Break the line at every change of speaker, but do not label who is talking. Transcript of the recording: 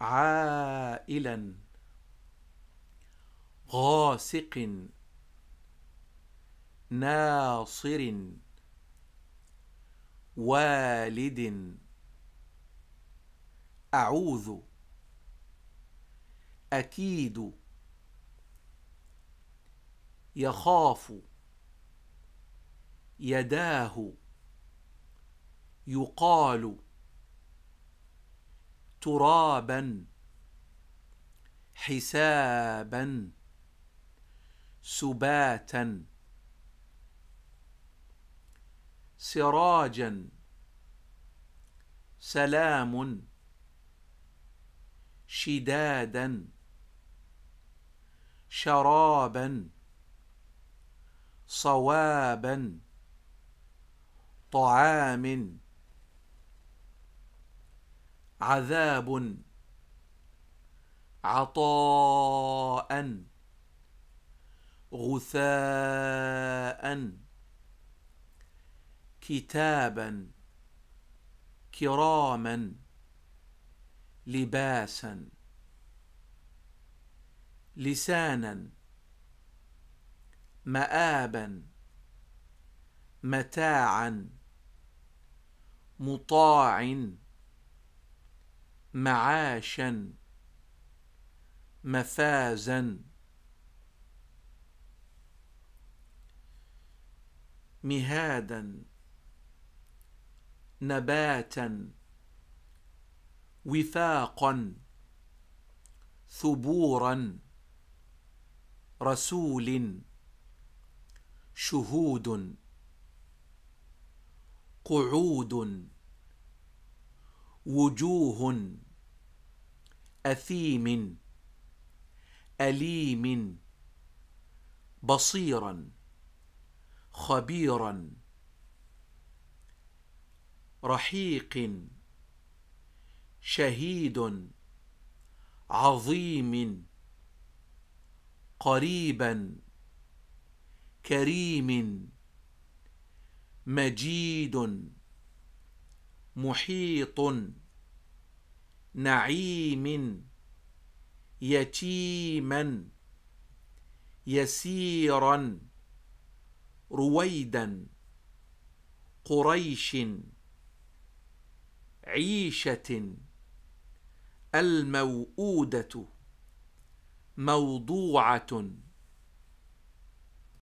عائلا غاسق ناصر والد اعوذ اكيد يخاف يداه يقال ترابا حسابا سباتا سراجا سلام شدادا شرابا صوابا طعام عذاب عطاء غثاء كتابا كراما لباسا لسانا مآبا متاعا مطاع معاشا مفازا مهادا نباتا وفاقا ثبورا رسول شهود قعود وجوه اثيم اليم بصيرا خبيرا رحيق شهيد عظيم قريبا كريم مجيد محيط نعيم يتيما يسيرا رويدا قريش عيشه الموءوده موضوعه